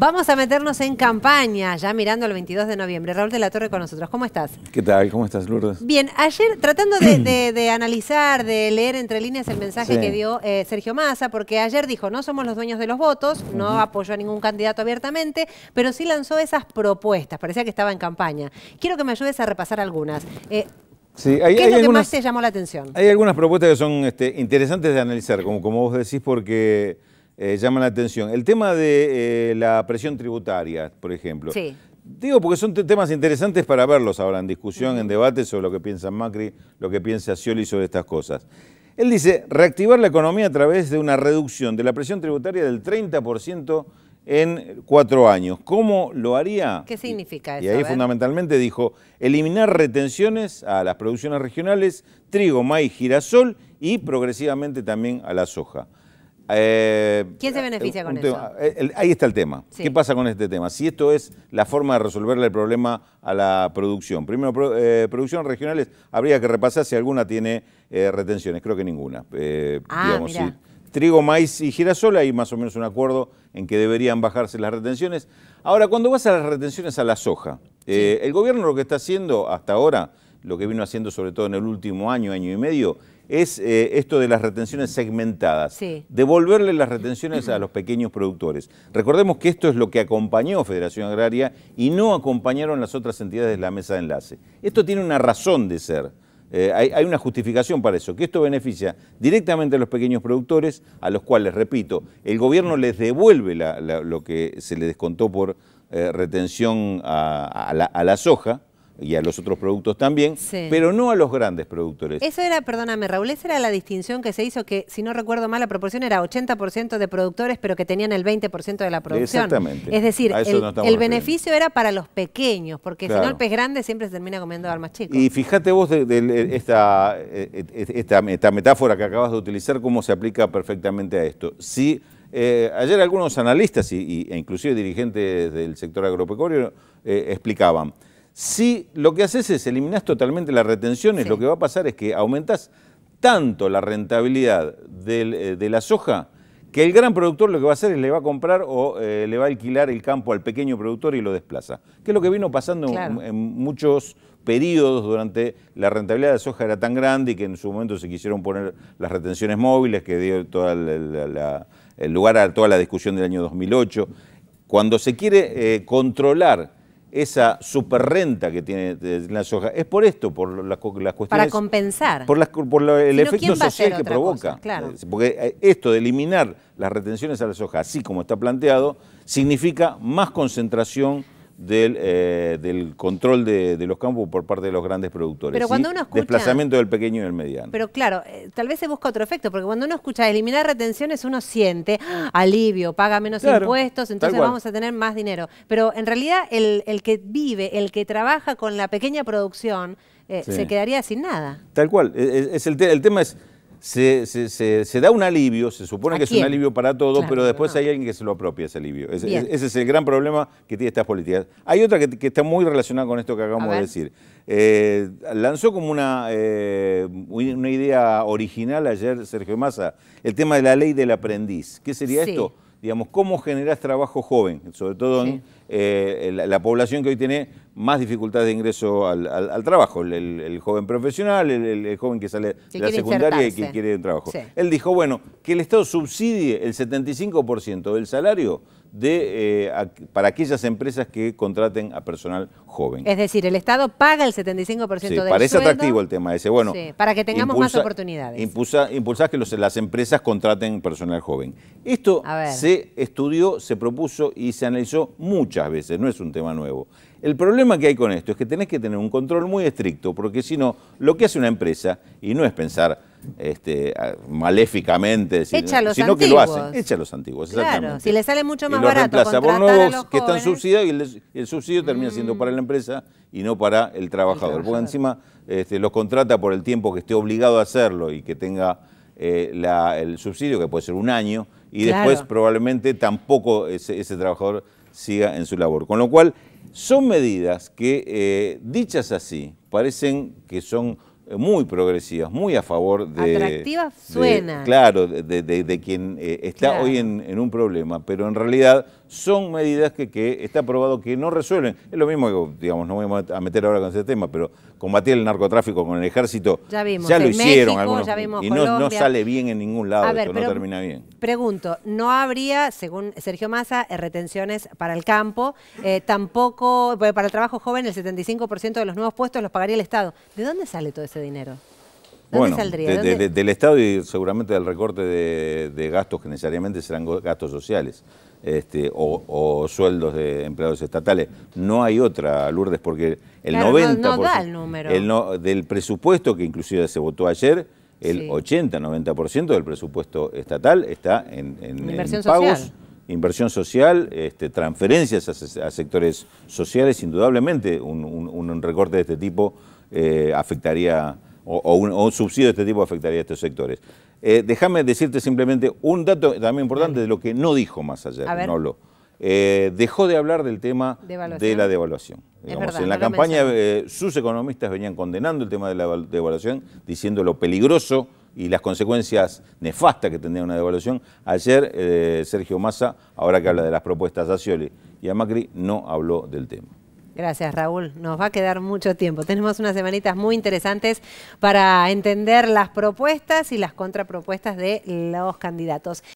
Vamos a meternos en campaña, ya mirando el 22 de noviembre. Raúl de la Torre con nosotros, ¿cómo estás? ¿Qué tal? ¿Cómo estás, Lourdes? Bien, ayer tratando de, analizar, de leer entre líneas el mensaje que dio eh, Sergio Massa, porque ayer dijo, no somos los dueños de los votos, no apoyó a ningún candidato abiertamente, pero sí lanzó esas propuestas, parecía que estaba en campaña. Quiero que me ayudes a repasar algunas. Eh, ¿Qué es lo algunas, que más te llamó la atención? Hay algunas propuestas que son este, interesantes de analizar, como, como vos decís, porque eh, llama la atención. El tema de eh, la presión tributaria, por ejemplo. Sí. Digo, porque son temas interesantes para verlos ahora en discusión, en debate sobre lo que piensa Macri, lo que piensa Scioli sobre estas cosas. Él dice, reactivar la economía a través de una reducción de la presión tributaria del 30% en cuatro años. ¿Cómo lo haría? ¿Qué significa eso? Y ahí fundamentalmente dijo, eliminar retenciones a las producciones regionales, trigo, maíz, girasol y progresivamente también a la soja. Eh, ¿Quién se beneficia con eso? Eh, ahí está el tema. ¿Qué pasa con este tema? Si esto es la forma de resolverle el problema a la producción. Primero, eh, producciones producción regionales, habría que repasar si alguna tiene retenciones. Creo que ninguna. Ah, digamos, trigo, maíz y girasol, hay más o menos un acuerdo en que deberían bajarse las retenciones. Ahora, cuando vas a las retenciones a la soja, el gobierno lo que está haciendo hasta ahora, lo que vino haciendo sobre todo en el último año, año y medio, es eh, esto de las retenciones segmentadas, devolverle las retenciones a los pequeños productores. Recordemos que esto es lo que acompañó Federación Agraria y no acompañaron las otras entidades de la mesa de enlace. Esto tiene una razón de ser. Eh, hay, una justificación para eso, que esto beneficia directamente a los pequeños productores, a los cuales, repito, el gobierno les devuelve lo que se les descontó por eh, retención a la soja, y a los otros productos también, pero no a los grandes productores. Eso era, perdóname Raúl, esa era la distinción que se hizo, que si no recuerdo mal, la proporción era 80% de productores, pero que tenían el 20% de la producción. Exactamente. Es decir, el, beneficio era para los pequeños, porque si no el pez grande siempre se termina comiendo al más chico. Y fíjate vos de, eh, eh, esta, esta, metáfora que acabas de utilizar, cómo se aplica perfectamente a esto. Si eh, ayer algunos analistas e inclusive dirigentes del sector agropecuario explicaban, si lo que haces es eliminás totalmente las retenciones, lo que va a pasar es que aumentás tanto la rentabilidad eh, de la soja que el gran productor lo que va a hacer es le va a comprar o eh, le va a alquilar el campo al pequeño productor y lo desplaza. Que es lo que vino pasando en, muchos periodos durante la rentabilidad de la soja era tan grande y que en su momento se quisieron poner las retenciones móviles que dio el lugar a toda la discusión del año 2008. Cuando se quiere eh, controlar esa superrenta que tiene eh, la soja. Es por esto, por las, cuestiones... Para compensar. Por, por el efecto social que provoca. Eh, porque eh, esto de eliminar las retenciones a la soja, así como está planteado, significa más concentración eh, del, control de, los campos por parte de los grandes productores. Pero cuando uno escucha... Desplazamiento del pequeño y del mediano. Pero claro, eh, tal vez se busca otro efecto, porque cuando uno escucha eliminar retenciones, uno siente ah, alivio, paga menos impuestos, entonces vamos a tener más dinero. Pero en realidad el, que vive, el que trabaja con la pequeña producción, eh, se quedaría sin nada. Tal cual. E, e, es, el, el tema es se, se, da un alivio, se supone que es un alivio para todos, pero después ah. hay alguien que se lo apropia ese alivio. ese es el gran problema que tiene estas políticas. Hay otra que, está muy relacionada con esto que acabamos de decir. Eh, lanzó como una, eh, una idea original ayer Sergio Massa, el tema de la ley del aprendiz. ¿Qué sería esto? digamos, cómo generás trabajo joven, sobre todo en eh, la, población que hoy tiene más dificultades de ingreso al, trabajo, el, joven profesional, el, joven que sale de la secundaria y que quiere un trabajo. Él dijo, bueno, que el Estado subsidie el 75% del salario de, eh, para aquellas empresas que contraten a personal joven. Es decir, el Estado paga el 75% sí, parece atractivo el tema ese. Bueno, para que tengamos más oportunidades. Impulsa, impulsar que las empresas contraten personal joven. Esto se estudió, se propuso y se analizó muchas veces, no es un tema nuevo. El problema que hay con esto es que tenés que tener un control muy estricto, porque si no, lo que hace una empresa, y no es pensar este, maléficamente, sino, que lo hacen. Echa los antiguos, exactamente. Claro, si le sale mucho más y los barato reemplaza por nuevos que están subsidiados y el, subsidio termina mm. siendo para la empresa y no para el trabajador. Porque encima este, los contrata por el tiempo que esté obligado a hacerlo y que tenga eh, el subsidio, que puede ser un año, y después probablemente tampoco ese, trabajador siga en su labor. Con lo cual, son medidas que, eh, dichas así, parecen que son eh, muy progresivas, muy a favor de... Atractivas suena. claro, de, quien eh, está hoy en, un problema, pero en realidad son medidas que, está aprobado que no resuelven. Es lo mismo digamos, no voy a meter ahora con ese tema, pero combatir el narcotráfico con el ejército, ya, vimos, ya lo hicieron México, ya vimos, y no, sale bien en ningún lado, esto, no termina bien. Pregunto, ¿no habría, según Sergio Massa, eh, retenciones para el campo? Eh, tampoco, eh, para el trabajo joven, el 75% de los nuevos puestos los pagaría el Estado. ¿De dónde sale todo ese dinero? bueno, del Estado y seguramente del recorte de, gastos que necesariamente serán gastos sociales. Este, o, sueldos de empleados estatales. No hay otra, Lourdes, porque el 90% del presupuesto que inclusive se votó ayer, el 80-90% del presupuesto estatal está en, pagos. Inversión social, este, transferencias a, sectores sociales, indudablemente un, recorte de este tipo eh, afectaría o, un, subsidio de este tipo afectaría a estos sectores. Eh, déjame decirte simplemente un dato también importante de lo que no dijo más ayer, no habló. Eh, dejó de hablar del tema de la devaluación. en la campaña eh, sus economistas venían condenando el tema de la devaluación, diciendo lo peligroso y las consecuencias nefastas que tendría una devaluación. Ayer Sergio Massa, ahora que habla de las propuestas a Scioli y a Macri, no habló del tema. Gracias, Raúl. Nos va a quedar mucho tiempo. Tenemos unas semanitas muy interesantes para entender las propuestas y las contrapropuestas de los candidatos.